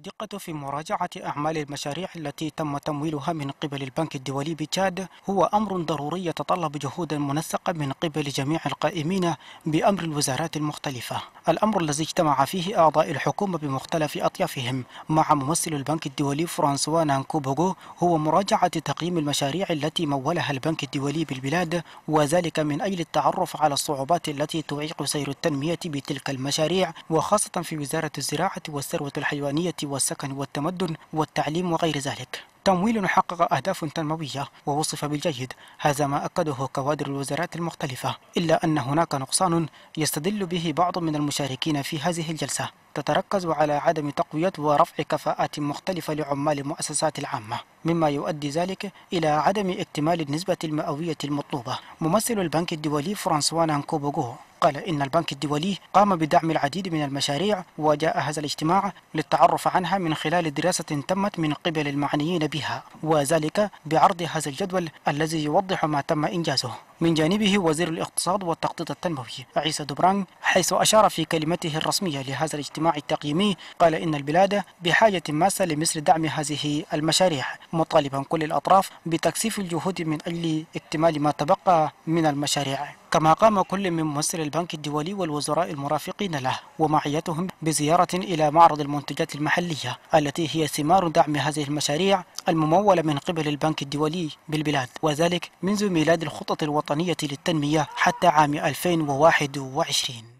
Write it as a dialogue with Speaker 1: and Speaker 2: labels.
Speaker 1: الدقة في مراجعة أعمال المشاريع التي تم تمويلها من قبل البنك الدولي بتشاد هو أمر ضروري يتطلب جهودا منسقة من قبل جميع القائمين بأمر الوزارات المختلفة الأمر الذي اجتمع فيه أعضاء الحكومة بمختلف أطيافهم مع ممثل البنك الدولي فرانسوا نانكوبوغو هو مراجعة تقييم المشاريع التي مولها البنك الدولي بالبلاد وذلك من أجل التعرف على الصعوبات التي تعيق سير التنمية بتلك المشاريع وخاصة في وزارة الزراعة والثروة الحيوانية والسكن والتمدن والتعليم وغير ذلك تمويل حقق أهداف تنموية ووصف بالجيد هذا ما أكده كوادر الوزارات المختلفة إلا أن هناك نقصان يستدل به بعض من المشاركين في هذه الجلسة تتركز على عدم تقوية ورفع كفاءات مختلفة لعمال المؤسسات العامة مما يؤدي ذلك إلى عدم اكتمال النسبة المئوية المطلوبة ممثل البنك الدولي فرانسوان أنكوبوغو قال إن البنك الدولي قام بدعم العديد من المشاريع وجاء هذا الاجتماع للتعرف عنها من خلال دراسة تمت من قبل المعنيين بها وذلك بعرض هذا الجدول الذي يوضح ما تم إنجازه من جانبه وزير الاقتصاد والتخطيط التنموي عيسى دبران حيث أشار في كلمته الرسمية لهذا الاجتماع التقييمي قال إن البلاد بحاجة ماسة لمثل دعم هذه المشاريع مطالبا كل الأطراف بتكثيف الجهود من أجل اكتمال ما تبقى من المشاريع كما قام كل من ممثل البنك الدولي والوزراء المرافقين له ومعيتهم بزيارة إلى معرض المنتجات المحلية التي هي ثمار دعم هذه المشاريع الممولة من قبل البنك الدولي بالبلاد وذلك منذ ميلاد الخطط الوطنية للتنمية حتى عام 2021